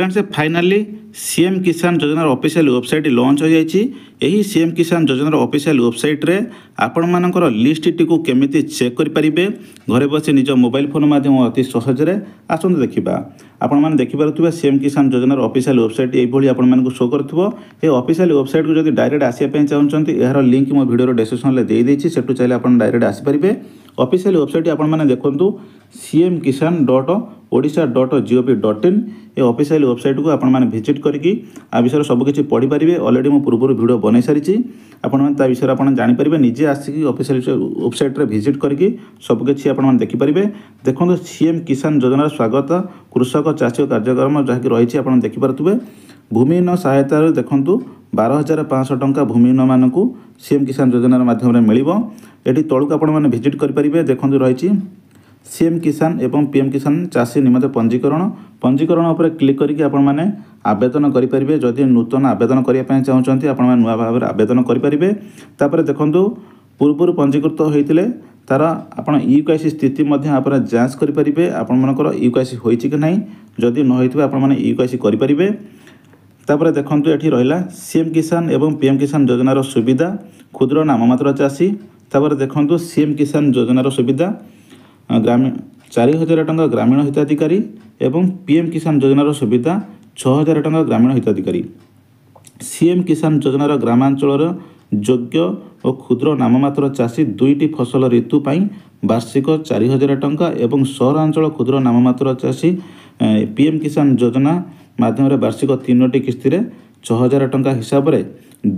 friends finally CM किसान योजनार अफिसीआल website lunch हो जाइए सीएम किसान योजनार अफिसील वेबसाइट आपण मर लिस्टटी को केमी चेक करें घरे बस निज मोबाइल फोन मध्यम अति सहजे आसत देखा आपण मैंने देखिपे सीएम किसान योजनार अफिसीआल वेबसाइट यही आपण शो कर अफिसीआल वेबसाइट को जब डायरेक्ट आसपाई चाहते यार लिंक मो भिडियो डेस्क्रिप्सन देदेगी सेठू चाहिए आप डायरेक्ट आसपारे ଅଫିସିଆଲି ୱେବସାଇଟ୍ ଆପଣମାନେ ଦେଖନ୍ତୁ CM Kisan dot Odisha dot G O V dot in ଏ ଅଫିସିଆଲି ୱେବସାଇଟ୍କୁ ଆପଣମାନେ ଭିଜିଟ୍ କରିକି ଆ ବିଷୟରେ ସବୁକିଛି ପଢ଼ିପାରିବେ ଅଲରେଡ଼ି ମୁଁ ପୂର୍ବରୁ ଭିଡ଼ିଓ ବନେଇ ସାରିଛି ଆପଣମାନେ ତା ବିଷୟରେ ଆପଣ ଜାଣିପାରିବେ ନିଜେ ଆସିକି ଅଫିସିଆଲି ୱେବସାଇଟ୍ରେ ଭିଜିଟ୍ କରିକି ସବୁକିଛି ଆପଣମାନେ ଦେଖିପାରିବେ ଦେଖନ୍ତୁ ସିଏମ୍ କିଷାନ ଯୋଜନାର ସ୍ୱାଗତ କୃଷକ ଚାଷୀ କାର୍ଯ୍ୟକ୍ରମ ଯାହାକି ରହିଛି ଆପଣ ଦେଖିପାରୁଥିବେ ଭୂମିହୀନ ସହାୟତାରେ ଦେଖନ୍ତୁ ବାର ହଜାର ପାଞ୍ଚଶହ ଟଙ୍କା ଭୂମିହୀନମାନଙ୍କୁ ସିଏମ୍ କିଷାନ ଯୋଜନାର ମାଧ୍ୟମରେ ମିଳିବ ଏଠି ତଳକୁ ଆପଣମାନେ ଭିଜିଟ୍ କରିପାରିବେ ଦେଖନ୍ତୁ ରହିଛି ସିଏମ୍ କିଷାନ ଏବଂ ପିଏମ୍ କିଷାନ ଚାଷୀ ନିମନ୍ତେ ପଞ୍ଜୀକରଣ ପଞ୍ଜୀକରଣ ଉପରେ କ୍ଲିକ୍ କରିକି ଆପଣମାନେ ଆବେଦନ କରିପାରିବେ ଯଦି ନୂତନ ଆବେଦନ କରିବା ପାଇଁ ଚାହୁଁଛନ୍ତି ଆପଣମାନେ ନୂଆ ଭାବରେ ଆବେଦନ କରିପାରିବେ ତାପରେ ଦେଖନ୍ତୁ ପୂର୍ବରୁ ପଞ୍ଜୀକୃତ ହୋଇଥିଲେ ତାର ଆପଣ ୟୁକାଇସି ସ୍ଥିତି ମଧ୍ୟ ଆପଣ ଯାଞ୍ଚ କରିପାରିବେ ଆପଣମାନଙ୍କର ୟୁକାଇସି ହୋଇଛି କି ନାହିଁ ଯଦି ନ ହୋଇଥିବେ ଆପଣମାନେ ୟୁକାଇସି କରିପାରିବେ তাপরে দেখন্তু এটি রহিলা সিএম কিষান এবং পিএম কিষান যোজনার সুবিধা ক্ষুদ্র নামমাত্র চাষী তাপরে দেখন্তু সিএম কিষান যোজনার সুবিধা গ্রামীণ চারি হাজার টঙ্কা গ্রামীণ হিতাধিকারী এবং পিএম কিষান যোজনার সুবিধা ছ হাজার টঙ্কা গ্রামীণ হিতাধিকারী সিএম কিষান যোজনার গ্রামাঞ্চলর যোগ্য ও ক্ষুদ্র নামমাত্র চাষী দুইটি ফসল ঋতু ପାଇଁ ବାର୍ଷିକ ଚାରି ହଜାର ଟଙ୍କା ଏବଂ ସହରାଞ୍ଚଳ କ୍ଷୁଦ୍ର ନାମମାତ୍ର ଚାଷୀ ପିଏମ୍ କିଷାନ ଯୋଜନା ମାଧ୍ୟମରେ ବାର୍ଷିକ ତିନୋଟି କିସ୍ତିରେ ଛଅ ହଜାର ଟଙ୍କା ହିସାବରେ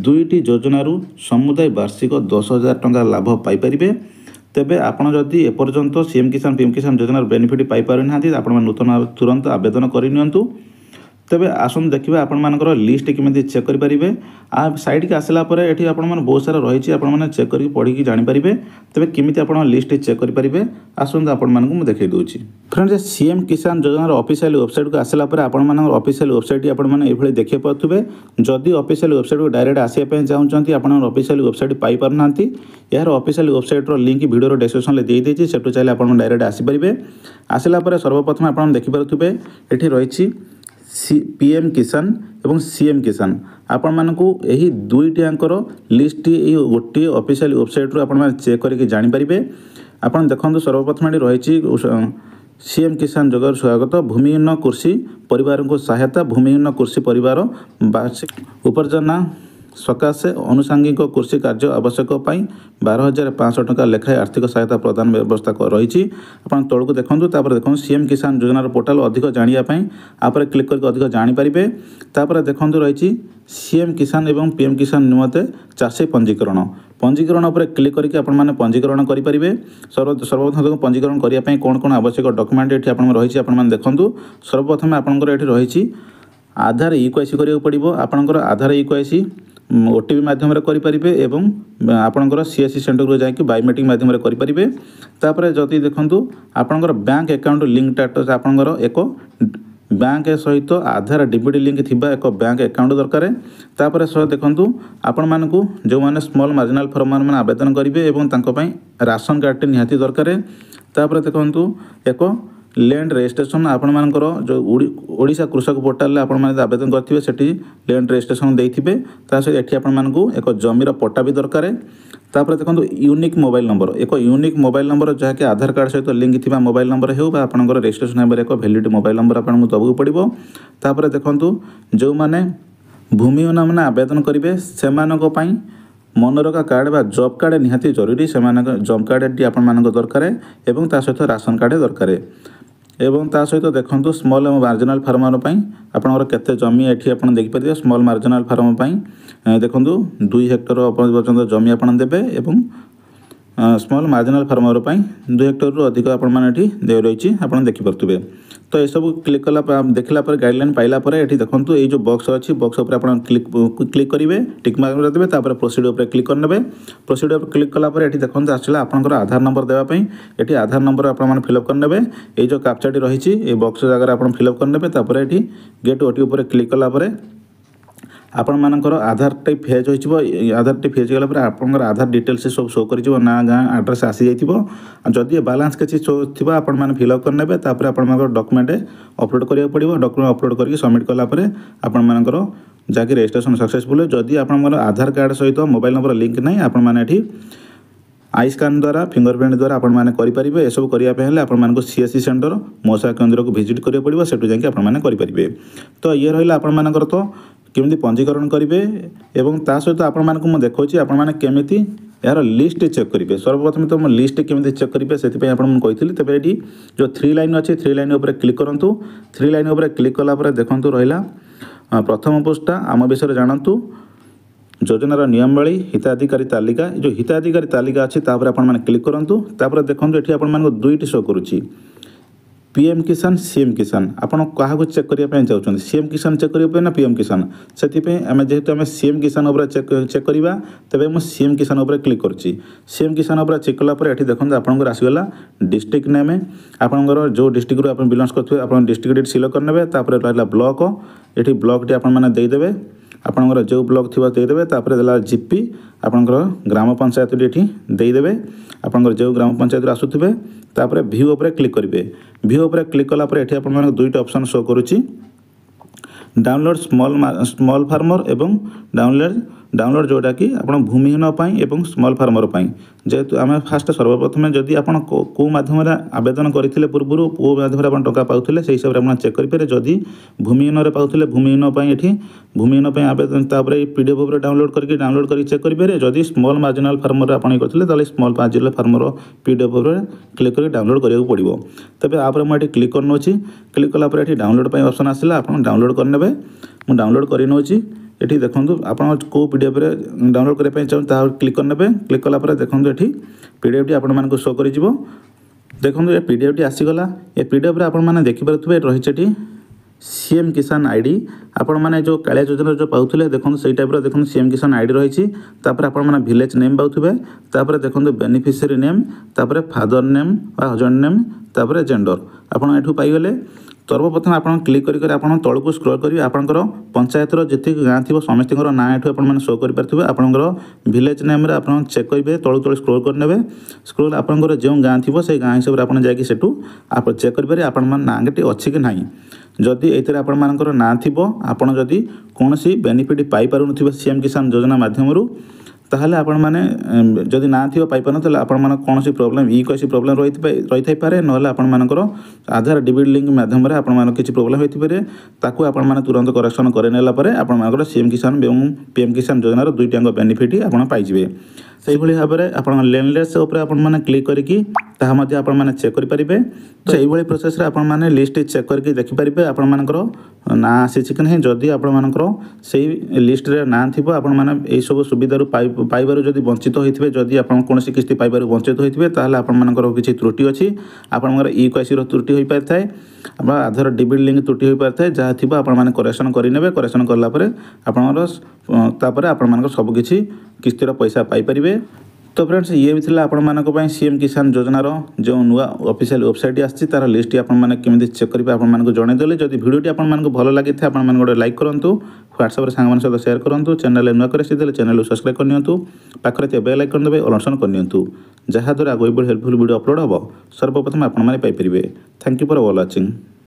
ଦୁଇଟି ଯୋଜନାରୁ ସମୁଦାୟ ବାର୍ଷିକ ଦଶ ହଜାର ଟଙ୍କା ଲାଭ ପାଇପାରିବେ ତେବେ ଆପଣ ଯଦି ଏପର୍ଯ୍ୟନ୍ତ ସିଏମ୍ କିଷାନ ପିଏମ୍ କିଷାନ ଯୋଜନାର ବେନିଫିଟ୍ ପାଇପାରୁନାହାନ୍ତି ଆପଣ ନୂତନ ତୁରନ୍ତ ଆବେଦନ କରିନିଅନ୍ତୁ ତେବେ ଆସନ୍ତୁ ଦେଖିବା ଆପଣମାନଙ୍କର ଲିଷ୍ଟ କେମିତି ଚେକ୍ କରିପାରିବେ ଆ ସାଇଟ୍କି ଆସିଲା ପରେ ଏଠି ଆପଣମାନେ ବହୁତ ସାରା ରହିଛି ଆପଣମାନେ ଚେକ୍ କରିକି ପଢ଼ିକି ଜାଣିପାରିବେ ତେବେ କେମିତି ଆପଣ ଲିଷ୍ଟ ଚେକ୍ କରିପାରିବେ ଆସନ୍ତୁ ଆପଣମାନଙ୍କୁ ମୁଁ ଦେଖାଇ ଦେଉଛି ଫ୍ରେଣ୍ଡସ୍ ସିଏମ୍ କିଷାନ ଯୋଜନାର ଅଫିସିଆଲ ୱେବସାଇଟ୍କୁ ଆସିଲା ପରେ ଆପଣମାନଙ୍କର ଅଫିସିଆଲ ୱେବସାଇଟ୍ ଆପଣମାନେ ଏଭଳି ଦେଖିପାରୁଥିବେ ଯଦି ଅଫିସିଆଲ ୱେବସାଇଟ୍କୁ ଡାଇରେକ୍ଟ ଆସିବା ପାଇଁ ଚାହୁଁଛନ୍ତି ଆପଣଙ୍କର ଅଫିସିଆଲ ୱେବସାଇଟ୍ ପାଇପାରୁନାହାନ୍ତି ଏହାର ଅଫିସିଆଲ ୱେବସାଇଟ୍ର ଲିଙ୍କ୍ ଭିଡ଼ିଓର ଡେସ୍କ୍ରିପସନ୍ରେ ଦେଇଦେଇଛି ସେଠୁ ଚାହିଁଲେ ଆପଣ ଡାଇରେକ୍ଟ ଆସିପାରିବେ ଆସିଲା ପରେ ସର୍ବପ୍ରଥମେ ଆପଣ ଦେଖିପାରୁଥିବେ ଏଠି ରହିଛି ପିଏମ୍ କିଷାନ ଏବଂ ସିଏମ୍ କିଷାନ ଆପଣମାନଙ୍କୁ ଏହି ଦୁଇଟିଆଙ୍କର ଲିଷ୍ଟଟି ଏହି ଗୋଟିଏ ଅଫିସିଆଲ ୱେବସାଇଟ୍ରୁ ଆପଣମାନେ ଚେକ୍ କରିକି ଜାଣିପାରିବେ ଆପଣ ଦେଖନ୍ତୁ ସର୍ବପ୍ରଥମେ ଏଠି ରହିଛି ସିଏମ୍ କିଷାନ ଯୋଗର ସ୍ୱାଗତ ଭୂମିହୀନ କୃଷି ପରିବାରଙ୍କୁ ସହାୟତା ଭୂମିହୀନ କୃଷି ପରିବାର ବାର୍ଷିକ ଉପାର୍ଜନା ସକାଶେ ଆନୁଷାଙ୍ଗିକ କୃଷି କାର୍ଯ୍ୟ ଆବଶ୍ୟକ ପାଇଁ ବାର ହଜାର ପାଞ୍ଚଶହ ଟଙ୍କା ଲେଖାଏଁ ଆର୍ଥିକ ସହାୟତା ପ୍ରଦାନ ବ୍ୟବସ୍ଥା ରହିଛି ଆପଣ ତଳକୁ ଦେଖନ୍ତୁ ତାପରେ ଦେଖନ୍ତୁ ସିଏମ୍ କିଷାନ ଯୋଜନାର ପୋର୍ଟାଲ ଅଧିକ ଜାଣିବା ପାଇଁ ଆପରେ କ୍ଲିକ୍ କରିକି ଅଧିକ ଜାଣିପାରିବେ ତାପରେ ଦେଖନ୍ତୁ ରହିଛି ସିଏମ୍ କିଷାନ ଏବଂ ପିଏମ୍ କିଷାନ ନିମନ୍ତେ ଚାଷୀ ପଞ୍ଜୀକରଣ ପଞ୍ଜୀକରଣ ଉପରେ କ୍ଲିକ୍ କରିକି ଆପଣମାନେ ପଞ୍ଜୀକରଣ କରିପାରିବେ ସର୍ବପ୍ରଥମ ପଞ୍ଜୀକରଣ କରିବା ପାଇଁ କ'ଣ କ'ଣ ଆବଶ୍ୟକ ଡକ୍ୟୁମେଣ୍ଟ ଏଠି ଆପଣଙ୍କର ରହିଛି ଆପଣମାନେ ଦେଖନ୍ତୁ ସର୍ବପ୍ରଥମେ ଆପଣଙ୍କର ଏଠି ରହିଛି ଆଧାର ଇ କେ ୱାଇ ସି କରିବାକୁ ପଡ଼ିବ ଆପଣଙ୍କର Aadhaar e K Y C O T P ମାଧ୍ୟମରେ କରିପାରିବେ ଏବଂ ଆପଣଙ୍କର ସିଏସ୍ସି ସେଣ୍ଟରକୁ ଯାଇକି ବାୟୋମେଟ୍ରିକ୍ ମାଧ୍ୟମରେ କରିପାରିବେ ତାପରେ ଯଦି ଦେଖନ୍ତୁ ଆପଣଙ୍କର ବ୍ୟାଙ୍କ ଆକାଉଣ୍ଟ ଲିଙ୍କ ଟାଟସ୍ ଆପଣଙ୍କର ଏକ ବ୍ୟାଙ୍କ ସହିତ ଆଧାର ଡିବିଡ଼ି ଲିଙ୍କ ଥିବା ଏକ ବ୍ୟାଙ୍କ ଆକାଉଣ୍ଟ ଦରକାର ତାପରେ ସହ ଦେଖନ୍ତୁ ଆପଣମାନଙ୍କୁ ଯେଉଁମାନେ ସ୍ମଲ୍ ମାର୍ଜିନାଲ୍ ଫର୍ମର୍ମାନେ ଆବେଦନ କରିବେ ଏବଂ ତାଙ୍କ ପାଇଁ ରାସନ କାର୍ଡ଼ଟି ନିହାତି ଦରକାର ତାପରେ ଦେଖନ୍ତୁ ଏକ ଲ୍ୟାଣ୍ଡ ରେଜିଷ୍ଟ୍ରେସନ୍ ଆପଣମାନଙ୍କର ଯେଉଁ ଓଡ଼ିଶା କୃଷକ ପୋର୍ଟାଲରେ ଆପଣମାନେ ଆବେଦନ କରିଥିବେ ସେଠି ଲ୍ୟାଣ୍ଡ ରେଜିଷ୍ଟ୍ରେସନ୍ ଦେଇଥିବେ ତା ସହିତ ଏଠି ଆପଣମାନଙ୍କୁ ଏକ ଜମିର ପଟ୍ଟା ବି ଦରକାର ତାପରେ ଦେଖନ୍ତୁ ୟୁନିକ୍ ମୋବାଇଲ୍ ନମ୍ବର ଏକ ୟୁନିକ୍ ମୋବାଇଲ୍ ନମ୍ବର ଯାହାକି ଆଧାର କାର୍ଡ଼ ସହିତ ଲିଙ୍କ୍ ଥିବା ମୋବାଇଲ୍ ନମ୍ବର ହେଉ ବା ଆପଣଙ୍କର ରେଜିଷ୍ଟ୍ରେସନ୍ ହେବାରେ ଏକ ଭ୍ୟାଲିଡ଼ ମୋବାଇଲ୍ ନମ୍ବର ଆପଣଙ୍କୁ ଦେବାକୁ ପଡ଼ିବ ତାପରେ ଦେଖନ୍ତୁ ଯେଉଁମାନେ ଭୂମି ଉନ୍ନୟନ ଆବେଦନ କରିବେ ସେମାନଙ୍କ ପାଇଁ ମନରେଗା କାର୍ଡ଼ ବା ଜବ୍ କାର୍ଡ଼ ନିହାତି ଜରୁରୀ ସେମାନଙ୍କ ଜବ୍ କାର୍ଡ଼ଟି ଆପଣମାନଙ୍କ ଦରକାର ଏବଂ ତା ସହିତ ରାସନ କାର୍ଡ଼ ଦରକାର ଏବଂ ତା ସହିତ ଦେଖନ୍ତୁ ସ୍ମଲ୍ ଏବଂ ମାର୍ଜିନାଲ୍ ଫାର୍ମର ପାଇଁ ଆପଣଙ୍କର କେତେ ଜମି ଏଠି ଆପଣ ଦେଖିପାରିବେ ସ୍ମଲ୍ ମାର୍ଜିନାଲ୍ ଫାର୍ମ ପାଇଁ ଦେଖନ୍ତୁ ଦୁଇ ହେକ୍ଟର ପର୍ଯ୍ୟନ୍ତ ଜମି ଆପଣ ଦେବେ ଏବଂ ସ୍ମଲ୍ ମାର୍ଜିନାଲ୍ ଫାର୍ମର ପାଇଁ ଦୁଇ ହେକ୍ଟରରୁ ଅଧିକ ଆପଣମାନେ ଏଠି ଦେୟ ରହିଛି ଆପଣ ଦେଖିପାରୁଥିବେ ତ ଏସବୁ କ୍ଲିକ୍ କଲା ଦେଖିଲା ପରେ ଗାଇଡ଼ଲାଇନ୍ ପାଇଲା ପରେ ଏଠି ଦେଖନ୍ତୁ ଏଇ ଯେଉଁ ବକ୍ସ ଅଛି ବକ୍ସ ଉପରେ ଆପଣ କ୍ଲିକ୍ କ୍ଲିକ୍ କରିବେ ଟିକ୍ ମାର୍କ ଦେବେ ତାପରେ ପ୍ରୋସିଡ଼ ଉପରେ କ୍ଲିକ୍ କରିନେବେ ପ୍ରୋସିଡ଼ ଉପରେ କ୍ଲିକ୍ କଲା ପରେ ଏଠି ଦେଖନ୍ତୁ ଆସିଲା ଆପଣଙ୍କର ଆଧାର ନମ୍ବର ଦେବା ପାଇଁ ଏଠି ଆଧାର ନମ୍ବର ଆପଣମାନେ ଫିଲ୍ଅପ୍ କରିନେବେ ଏଇ ଯେଉଁ କାପ୍ଚାଟି ରହିଛି ଏ ବକ୍ସ ଜାଗାରେ ଆପଣ ଫିଲ୍ଅପ୍ କରିନେବେ ତାପରେ ଏଠି ଗେଟ୍ ଓଟି ଉପରେ କ୍ଲିକ୍ କଲା ପରେ ଆପଣମାନଙ୍କର ଆଧାରଟି ଫେଜ୍ ହୋଇଯିବ ଆଧାରଟି ଫେଜ୍ ହୋଇଗଲା ପରେ ଆପଣଙ୍କର ଆଧାର ଡିଟେଲ୍ସ ସବୁ ସୋ କରିଯିବ ନାଁ ଗାଁ ଆଡ୍ରେସ୍ ଆସିଯାଇଥିବ ଯଦି ବାଲାନ୍ସ କିଛି ସୋ ଥିବ ଆପଣମାନେ ଫିଲ୍ଅପ୍ କରିନେବେ ତାପରେ ଆପଣମାନଙ୍କର ଡକ୍ୟୁମେଣ୍ଟ ଅପଲୋଡ଼ କରିବାକୁ ପଡ଼ିବ ଡକ୍ୟୁମେଣ୍ଟ ଅପଲୋଡ଼ କରିକି ସବମିଟ୍ କଲା ପରେ ଆପଣମାନଙ୍କର ଯାହାକି ରେଜିଷ୍ଟ୍ରେସନ୍ ସକ୍ସେସଫୁଲ୍ ଯଦି ଆପଣଙ୍କର ଆଧାର କାର୍ଡ଼ ସହିତ ମୋବାଇଲ୍ ନମ୍ବର ଲିଙ୍କ୍ ନାହିଁ ଆପଣମାନେ ଏଠି ଆଇ ସ୍କାନ୍ ଦ୍ୱାରା ଫିଙ୍ଗରପ୍ରିଣ୍ଟ ଦ୍ୱାରା ଆପଣମାନେ କରିପାରିବେ ଏସବୁ କରିବା ପାଇଁ ହେଲେ ଆପଣମାନଙ୍କୁ ସିଏସ୍ସି ସେଣ୍ଟର ମୌସା କେନ୍ଦ୍ରକୁ ଭିଜିଟ୍ କରିବାକୁ ପଡ଼ିବ ସେଠୁ ଯାଇକି ଆପଣମାନେ କରିପାରିବେ ତ ଇଏ ରହିଲା ଆପଣମାନଙ୍କର ତ କେମିତି ପଞ୍ଜୀକରଣ କରିବେ ଏବଂ ତା ସହିତ ଆପଣମାନଙ୍କୁ ମୁଁ ଦେଖାଉଛି ଆପଣମାନେ କେମିତି ଏହାର ଲିଷ୍ଟ ଚେକ୍ କରିବେ ସର୍ବପ୍ରଥମେ ତ ମୁଁ ଲିଷ୍ଟ କେମିତି ଚେକ୍ କରିବେ ସେଥିପାଇଁ ଆପଣଙ୍କୁ କହିଥିଲି ତେବେ ଏଠି ଯେଉଁ ଥ୍ରୀ ଲାଇନ୍ ଅଛି ଥ୍ରୀ ଲାଇନ୍ ଉପରେ କ୍ଲିକ୍ କରନ୍ତୁ ଥ୍ରୀ ଲାଇନ୍ ଉପରେ କ୍ଲିକ୍ କଲା ପରେ ଦେଖନ୍ତୁ ରହିଲା ପ୍ରଥମ ପୋଷ୍ଟଟା ଆମ ବିଷୟରେ ଜାଣନ୍ତୁ যোজনার নিয়মাবলী হিতাধিকারী তালিকা যে হিতাধিকারী তালিকা আছে তাপরে আপনার ক্লিক করতু তাপরে দেখুন এটি আপনার দুইটি শো করুছি পিএম কিষান সিএম কিষান আপন কাহকু চেক করা চাহুন সিএম কিষান চেক করবে না পিএম কিষান সেপাই আমি যেহেতু আমি সিএম কিষান উপরে চেক চেক করা তবে মু সিএম কিষান উপরে ক্লিক করছি সিএম কিষান উপরে চেক কলা পরে এটি দেখুন আপনার আসিগলা ডিস্ট্রিক্ট নেম আপনার যে ডিস্ট্রিক্টর আপনার বিলংস করতে আপনার ডিস্ট্রিক্ট সিলেক্ট করে নেবে তাপরে রহলা ব্লক এটি ব্লকটি আপনার দিয়ে দেবে ଆପଣଙ୍କର ଯେଉଁ ବ୍ଲକ୍ ଥିବ ଦେଇଦେବେ ତାପରେ ଦେଲା ଜିପି ଆପଣଙ୍କର ଗ୍ରାମ ପଞ୍ଚାୟତଟି ଏଠି ଦେଇଦେବେ ଆପଣଙ୍କର ଯେଉଁ ଗ୍ରାମ ପଞ୍ଚାୟତରୁ ଆସୁଥିବେ ତାପରେ ଭିୟୁ ଉପରେ କ୍ଲିକ୍ କରିବେ ଭିୟୁ ଉପରେ କ୍ଲିକ୍ କଲା ପରେ ଏଠି ଆପଣମାନଙ୍କୁ ଦୁଇଟା ଅପସନ୍ ଶୋ କରୁଛି ଡାଉନଲୋଡ଼ ସ୍ମଲ୍ ସ୍ମଲ୍ ଫାର୍ମର ଏବଂ ଡାଉନଲୋଡ଼ ଡାଉନଲୋଡ଼୍ ଯେଉଁଟାକି ଆପଣ ଭୂମିହୀନ ପାଇଁ ଏବଂ ସ୍ମଲ୍ ଫାର୍ମର୍ ପାଇଁ ଯେହେତୁ ଆମେ ଫାଷ୍ଟ ସର୍ବପ୍ରଥମେ ଯଦି ଆପଣ କେଉଁ ମାଧ୍ୟମରେ ଆବେଦନ କରିଥିଲେ ପୂର୍ବରୁ କେଉଁ ମାଧ୍ୟମରେ ଆପଣ ଟଙ୍କା ପାଉଥିଲେ ସେହି ହିସାବରେ ଆପଣ ଚେକ୍ କରିପାରିବେ ଯଦି ଭୂମିହୀନରେ ପାଉଥିଲେ ଭୂମିହୀନ ପାଇଁ ଏଠି ଭୂମିହୀନ ପାଇଁ ଆବେଦନ ତାପରେ ଏଇ ପି ଡି ଏଫ୍ ଉପରେ ଡାଉନଲୋଡ଼୍ କରିକି ଡାଉନଲୋଡ଼୍ କରି ଚେକ୍ କରିପାରିବେ ଯଦି ସ୍ମଲ୍ ମାର୍ଜିନାଲ୍ ଫାର୍ମର୍ରେ ଆପଣ କରିଥିଲେ ତାହେଲେ small marginal farmer P D F ଉପରେ କ୍ଲିକ୍ କରି ଡାଉନଲୋଡ଼୍ କରିବାକୁ ପଡ଼ିବ ତେବେ ଆପରେ ମୁଁ ଏଠି କ୍ଲିକ୍ କରିନେଉଛି କ୍ଲିକ୍ କଲା ପରେ ଏଠି ଡାଉନଲୋଡ଼୍ ପାଇଁ ଅପସନ୍ ଆସିଲା ଆପଣ ଡାଉନଲୋଡ଼୍ କରିନେବେ ମୁଁ ଡାଉନଲୋଡ଼୍ କରିନେଉଛି এটি দেখুন আপনার কেউ পিডিএফরে ডাউনলোড করা চাহুন তাহলে ক্লিক করে নেবে ক্লিক কলাপরে দেখুন এটি পিডিএফটি আপনার শো করে যাব দেখুন এ পিডিএফটি আসিগলা এ পিডিএফরে আপনার দেখিপারে রয়েছে এটি ସିଏମ୍ সিএম ଆଇ ଡ଼ି ଆପଣମାନେ ଯେଉଁ କାଳିଆ ଯୋଜନାରେ ଯେଉଁ ପାଉଥିଲେ ଦେଖନ୍ତୁ ସେଇ ଟାଇପ୍ର ଦେଖନ୍ତୁ ସିଏମ୍ କିଷାନ ଡି ରହିଛି ତାପରେ ଆପଣମାନେ ଭିଲେଜ୍ ନେମ୍ ପାଉଥିବେ ତାପରେ ଦେଖନ୍ତୁ ବେନିଫିସିଆରୀ ନେମ୍ ତାପରେ ଫାଦର୍ ନେମ୍ ବା ହଜବେଣ୍ଡ ନେମ୍ ତାପରେ ଜେଣ୍ଡର ଆପଣ ଏଠୁ ପାଇଗଲେ ସର୍ବପ୍ରଥମେ ଆପଣ କ୍ଲିକ୍ କରିକି ଆପଣ ତଳକୁ ସ୍କ୍ରୋଲ୍ କରିବେ ଆପଣଙ୍କର ପଞ୍ଚାୟତର ଯେତିକି ଗାଁ ଥିବ ସମସ୍ତଙ୍କର ନାଁ ଏଠୁ ଆପଣମାନେ ଶୋ କରିପାରିଥିବେ ଆପଣଙ୍କର ଭିଲେଜ୍ ନେମ୍ରେ ଆପଣ ଚେକ୍ କରିବେ ତଳୁ ତଳେ ସ୍କ୍ରୋଲ୍ କରିନେବେ ସ୍କ୍ରୋଲ୍ ଆପଣଙ୍କର ଯେଉଁ ଗାଁ ଥିବ ସେଇ ଗାଁ ହିସାବରେ ଆପଣ ଯାଇକି ସେଠୁ ଆପଣ ଚେକ୍ କରିପାରିବେ ଆପଣମାନଙ୍କ ନାଁଟି ଅଛି କି ନାହିଁ ଯଦି ଏଥିରେ ଆପଣମାନଙ୍କର ନାଁ ଥିବ ଆପଣ ଯଦି କୌଣସି ବେନିଫିଟ୍ ପାଇପାରୁନଥିବେ ସି ଏମ୍ କିଷାନ ଯୋଜନା ମାଧ୍ୟମରୁ ତାହେଲେ ଆପଣମାନେ ଯଦି ନାଁ ଥିବ ପାଇପାରୁନ ତାହେଲେ ଆପଣମାନଙ୍କ କୌଣସି ପ୍ରୋବ୍ଲେମ୍ ଇ କୌଣସି ପ୍ରୋବ୍ଲେମ୍ ରହିଥାଇପାରେ ନହେଲେ ଆପଣମାନଙ୍କର ଆଧାର ଡିବିଡ୍ ଲିଙ୍କ୍ ମାଧ୍ୟମରେ ଆପଣମାନଙ୍କ କିଛି ପ୍ରୋବ୍ଲେମ୍ ହୋଇଥିପାରେ ତାକୁ ଆପଣମାନେ ତୁରନ୍ତ କରେକ୍ସନ୍ କରିନେଲା ପରେ ଆପଣମାନଙ୍କର ସି ଏମ୍ କିଷାନ ଏବଂ ପି ଏମ୍ କିଷାନ ଯୋଜନାର ଦୁଇଟାଙ୍କ ବେନିଫିଟ୍ ଆପଣ ପାଇଯିବେ সেইভাবে ভাবে আপনার লেনলেস উপরে আপনার ক্লিক করি তাহা মধ্যে আপনার চেক করে তো এইভাবে প্রোসেসে আপনার লিস্ট চেক করি দেখি দেখিপারে আপনার না আসিছে কি না যদি আপনার সেই লিষ্টরে না থাকবে আপনার এইসব সুবিধার পাইবার যদি বঞ্চিত হয়ে যদি আপনার কোণী কিস্তি পাইবার বঞ্চিত হয়ে তাহলে আপনার কিছু ত্রুটি অছি আপনার ই কেসির ত্রুটি হয়ে পারে আপনার আধার ডিবিট লিঙ্ক ত্রুটি হয়ে পারে যা থাকবে আপনার করেকশন করে নেবে করেকশন কলাপরে আপনার তাপরে আপনার সবুকিছি কিস্তির পয়সা পাইপারে କରିପାରିବେ ତ ଫ୍ରେଣ୍ଡସ୍ ଇଏ ବି ଥିଲା ଆପଣମାନଙ୍କ ପାଇଁ ସିଏମ୍ କିଷାନ ଯୋଜନାର ଯେଉଁ ନୂଆ ଅଫିସିଆଲ୍ ୱେବସାଇଟ୍ ଆସିଛି ତାର ଲିଷ୍ଟଟି ଆପଣମାନେ କେମିତି ଚେକ୍ କରିବେ ଆପଣମାନଙ୍କୁ ଜଣାଇଦେଲେ ଯଦି ଭିଡ଼ିଓଟି ଆପଣମାନଙ୍କୁ ଭଲ ଲାଗିଥାଏ ଆପଣମାନେ ଗୋଟେ ଲାଇକ୍ କରନ୍ତୁ ହ୍ୱାଟ୍ସଆପ୍ରେ ସାଙ୍ଗମାନଙ୍କ ସହିତ ସେୟାର କରନ୍ତୁ ଚ୍ୟାନେଲ୍ରେ ନୂଆ କରି ଆସିଥିଲେ ଚ୍ୟାନେଲ୍କୁ ସବସ୍କ୍ରାଇବ୍ କରିନିଅନ୍ତୁ ପାଖରେ ଥିବା ବେଲ୍ ଆଇକନ୍ ଦେବେ ଅଲ୍ ଅନ୍ କରିନିଅନ୍ତୁ ଯାହାଦ୍ୱାରା ଆଗକୁ ଏଭଳି ହେଲ୍ପଫୁଲ୍ ଭିଡ଼ିଓ ଅପଲୋଡ଼ ହେବ ସର୍ବପ୍ରଥମେ ଆପଣମାନେ ପାଇପାରିବେ ଥ୍ୟାଙ୍କ ୟୁ ଫର୍ ୱାଲ୍ ୱାଚିଂ